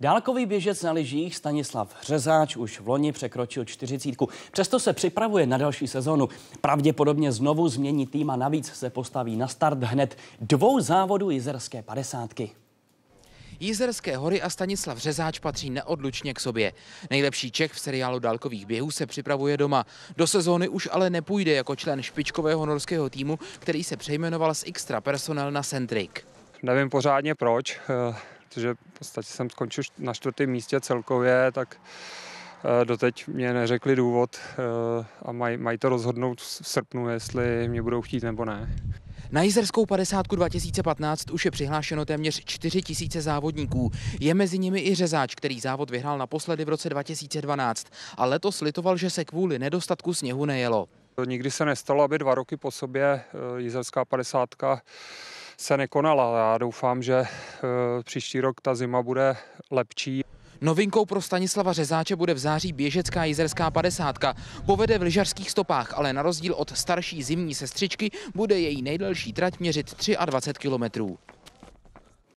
Dálkový běžec na lyžích Stanislav Hřezáč už v loni překročil čtyřicítku. Přesto se připravuje na další sezonu. Pravděpodobně znovu změní tým a navíc se postaví na start hned dvou závodů jizerské padesátky. Jízerské hory a Stanislav Řezáč patří neodlučně k sobě. Nejlepší Čech v seriálu dálkových běhů se připravuje doma. Do sezóny už ale nepůjde jako člen špičkového norského týmu, který se přejmenoval z Extra Personel na Centric. Nevím pořádně proč. Eh, protože v podstatě jsem skončil na čtvrtém místě celkově, tak eh, doteď mě neřekli důvod eh, a maj, mají to rozhodnout v srpnu, jestli mě budou chtít nebo ne. Na jizerskou 50 2015 už je přihlášeno téměř 4 tisíce závodníků. Je mezi nimi i řezáč, který závod vyhrál naposledy v roce 2012 a letos litoval, že se kvůli nedostatku sněhu nejelo. Nikdy se nestalo, aby dva roky po sobě eh, jizerská 50 se nekonala. Já doufám, že eh, příští rok ta zima bude lepší. Novinkou pro Stanislava Řezáče bude v září běžecká jizerská padesátka. Povede v lyžařských stopách, ale na rozdíl od starší zimní sestřičky bude její nejdelší trať měřit 23 kilometrů.